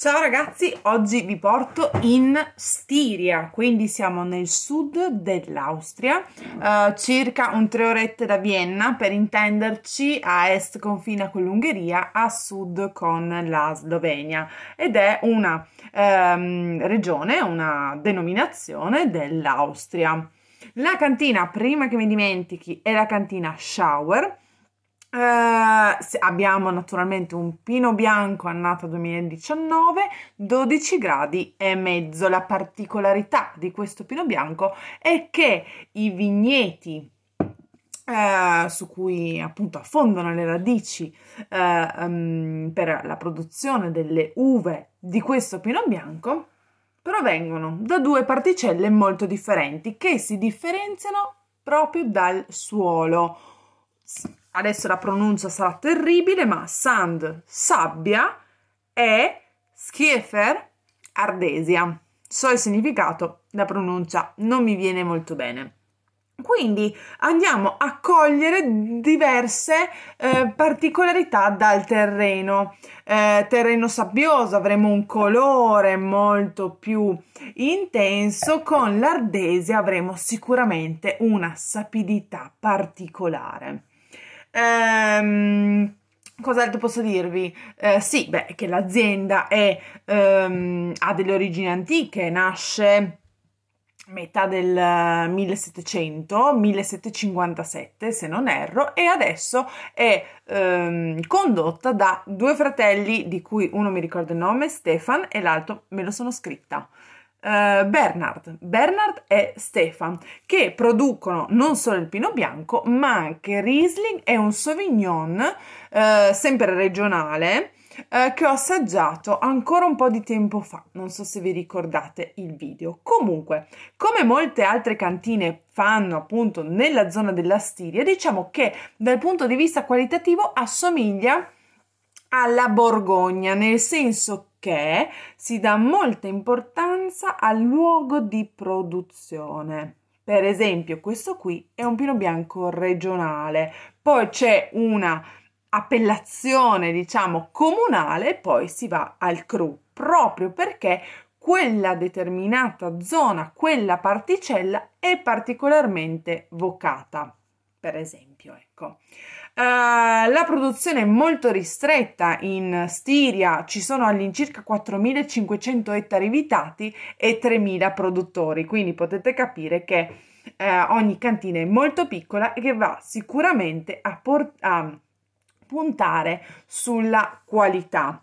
Ciao ragazzi, oggi vi porto in Stiria, quindi siamo nel sud dell'Austria, eh, circa un tre orette da Vienna, per intenderci a est confina con l'Ungheria, a sud con la Slovenia ed è una ehm, regione, una denominazione dell'Austria. La cantina, prima che mi dimentichi, è la cantina Shower Uh, abbiamo naturalmente un pino bianco annata 2019 12 gradi e mezzo la particolarità di questo pino bianco è che i vigneti uh, su cui appunto affondano le radici uh, um, per la produzione delle uve di questo pino bianco provengono da due particelle molto differenti che si differenziano proprio dal suolo adesso la pronuncia sarà terribile, ma sand, sabbia, e schiefer, ardesia. So il significato, la pronuncia non mi viene molto bene. Quindi andiamo a cogliere diverse eh, particolarità dal terreno. Eh, terreno sabbioso avremo un colore molto più intenso, con l'ardesia avremo sicuramente una sapidità particolare. Ehm, Cos'altro posso dirvi? Eh, sì, beh, che l'azienda ehm, ha delle origini antiche, nasce metà del 1700, eh, 1757 se non erro, e adesso è ehm, condotta da due fratelli, di cui uno mi ricordo il nome, Stefan, e l'altro me lo sono scritta. Uh, Bernard. Bernard e Stefan, che producono non solo il Pino Bianco, ma anche Riesling e un Sauvignon, uh, sempre regionale, uh, che ho assaggiato ancora un po' di tempo fa. Non so se vi ricordate il video. Comunque, come molte altre cantine fanno appunto nella zona della Stiria, diciamo che dal punto di vista qualitativo assomiglia alla Borgogna, nel senso perché si dà molta importanza al luogo di produzione. Per esempio, questo qui è un pino bianco regionale, poi c'è una appellazione, diciamo, comunale, poi si va al CRU, proprio perché quella determinata zona, quella particella è particolarmente vocata, per esempio, ecco. Uh, la produzione è molto ristretta in Stiria, ci sono all'incirca 4.500 ettari evitati e 3.000 produttori, quindi potete capire che uh, ogni cantina è molto piccola e che va sicuramente a, por- a puntare sulla qualità.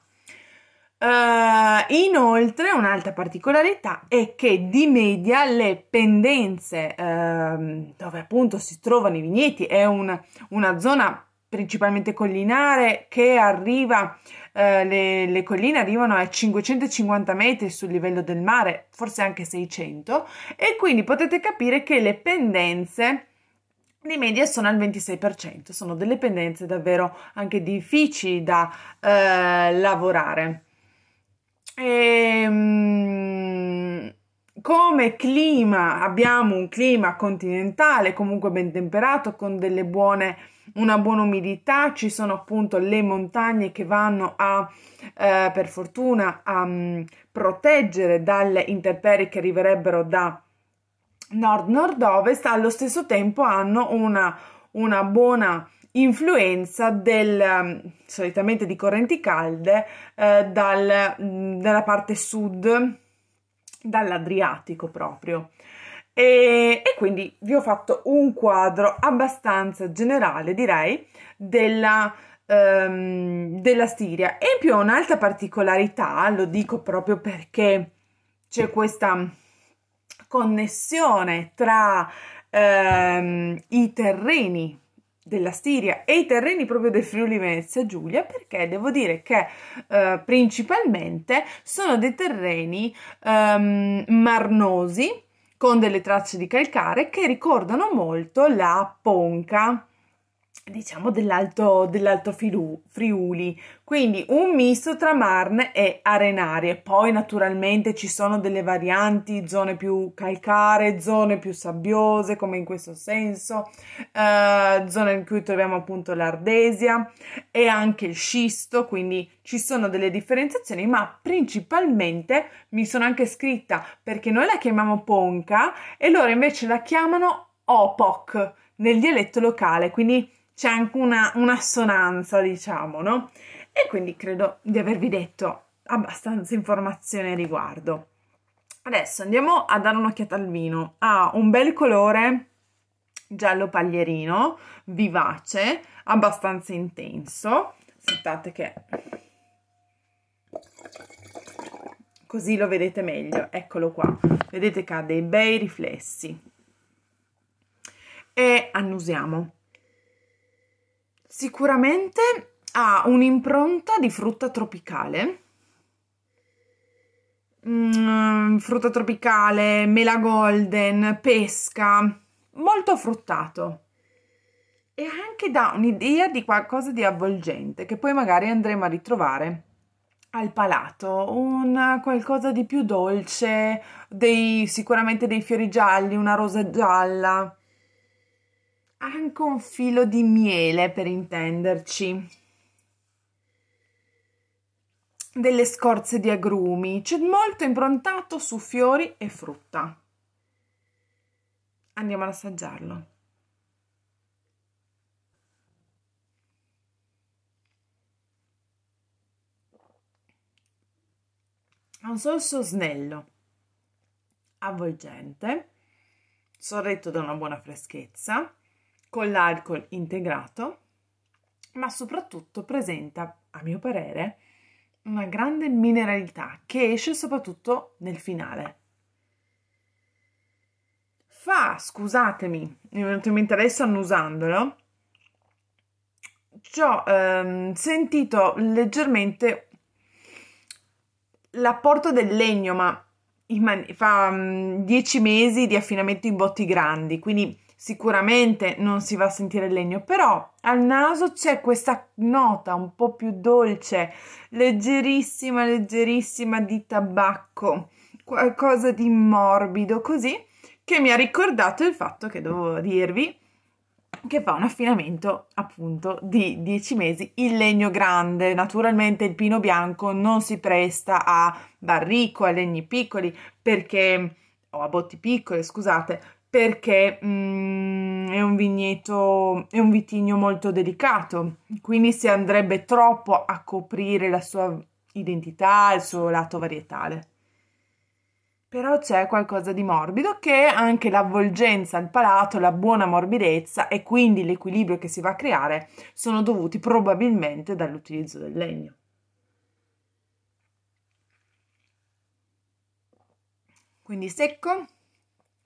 Uh, inoltre un'altra particolarità è che di media le pendenze uh, dove appunto si trovano i vigneti è un, una zona principalmente collinare che arriva, eh, le, le, colline arrivano a 550 metri sul livello del mare, forse anche 600 e quindi potete capire che le pendenze di media sono al 26%, sono delle pendenze davvero anche difficili da eh, lavorare. E, ehm, come clima abbiamo un clima continentale comunque ben temperato con delle buone una buona umidità, ci sono appunto le montagne che vanno a, eh, per fortuna, a um, proteggere dalle intemperie che arriverebbero da nord-nord-ovest, allo stesso tempo hanno una, una buona influenza del, mm, solitamente di correnti calde eh, dal, mm, dalla parte sud dall'Adriatico proprio. E, e, quindi vi ho fatto un quadro abbastanza generale, direi, della, um, della Stiria. E in più un'altra particolarità, lo dico proprio perché c'è questa connessione tra um, i terreni della Stiria e i terreni proprio del Friuli Venezia Giulia perché devo dire che eh, principalmente sono dei terreni ehm, marnosi con delle tracce di calcare che ricordano molto la ponca diciamo dell'alto, dell'alto Filu, Friuli, quindi un misto tra Marne e Arenarie. Poi naturalmente ci sono delle varianti, zone più calcare, zone più sabbiose, come in questo senso, eh, zone in cui troviamo appunto l'Ardesia e anche il scisto, quindi ci sono delle differenziazioni, ma principalmente mi sono anche scritta perché noi la chiamiamo Ponca e loro invece la chiamano Opoc nel dialetto locale, quindi c'è anche una, un'assonanza, diciamo, no? E quindi credo di avervi detto abbastanza informazione a riguardo. Adesso andiamo a dare un'occhiata al vino. Ha un bel colore giallo paglierino, vivace, abbastanza intenso. Aspettate che... Così lo vedete meglio. Eccolo qua. Vedete che ha dei bei riflessi. E annusiamo. Sicuramente ha un'impronta di frutta tropicale. Mm, frutta tropicale, mela golden, pesca, molto fruttato. E anche dà un'idea di qualcosa di avvolgente che poi magari andremo a ritrovare al palato, un qualcosa di più dolce, dei, sicuramente dei fiori gialli, una rosa gialla anche un filo di miele per intenderci delle scorze di agrumi, c'è molto improntato su fiori e frutta. Andiamo ad assaggiarlo. Ha un sorso snello, avvolgente, sorretto da una buona freschezza con l'alcol integrato, ma soprattutto presenta, a mio parere, una grande mineralità che esce soprattutto nel finale. Fa, scusatemi, mi è venuto in mente adesso annusandolo, ci ho ehm, sentito leggermente l'apporto del legno, ma man- fa mh, dieci mesi di affinamento in botti grandi, quindi sicuramente non si va a sentire il legno, però al naso c'è questa nota un po' più dolce, leggerissima, leggerissima di tabacco, qualcosa di morbido così, che mi ha ricordato il fatto che dovevo dirvi che fa un affinamento appunto di 10 mesi in legno grande. Naturalmente il pino bianco non si presta a barrico, a legni piccoli perché o a botti piccole, scusate, perché mm, è un vigneto, è un vitigno molto delicato, quindi si andrebbe troppo a coprire la sua identità, il suo lato varietale. Però c'è qualcosa di morbido che anche l'avvolgenza al palato, la buona morbidezza e quindi l'equilibrio che si va a creare sono dovuti probabilmente dall'utilizzo del legno. Quindi secco,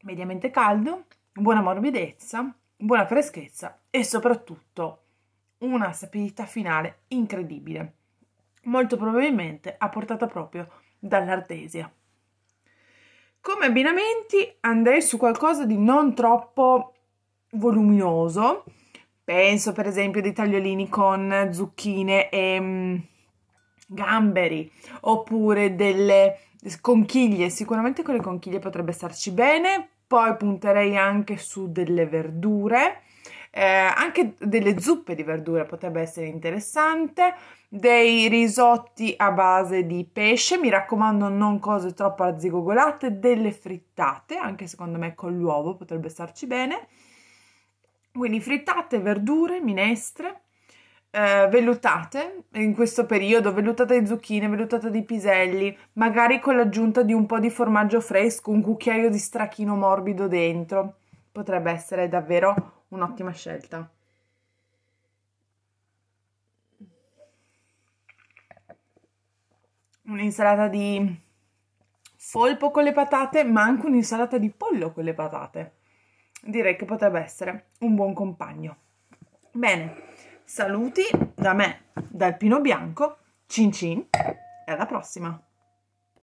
mediamente caldo, buona morbidezza, buona freschezza e soprattutto una sapidità finale incredibile, molto probabilmente apportata proprio dall'artesia. Come abbinamenti andrei su qualcosa di non troppo voluminoso, penso per esempio dei tagliolini con zucchine e mm, gamberi oppure delle conchiglie, sicuramente con le conchiglie potrebbe starci bene, poi punterei anche su delle verdure, eh, anche delle zuppe di verdure potrebbe essere interessante, dei risotti a base di pesce, mi raccomando non cose troppo arzigogolate, delle frittate, anche secondo me con l'uovo potrebbe starci bene, quindi frittate, verdure, minestre, eh, vellutate in questo periodo, vellutate di zucchine, vellutate di piselli, magari con l'aggiunta di un po' di formaggio fresco, un cucchiaio di stracchino morbido dentro. Potrebbe essere davvero un'ottima scelta. Un'insalata di folpo con le patate, ma anche un'insalata di pollo con le patate. Direi che potrebbe essere un buon compagno. Bene. Saluti da me, dal Pino Bianco. Cin cin e alla prossima!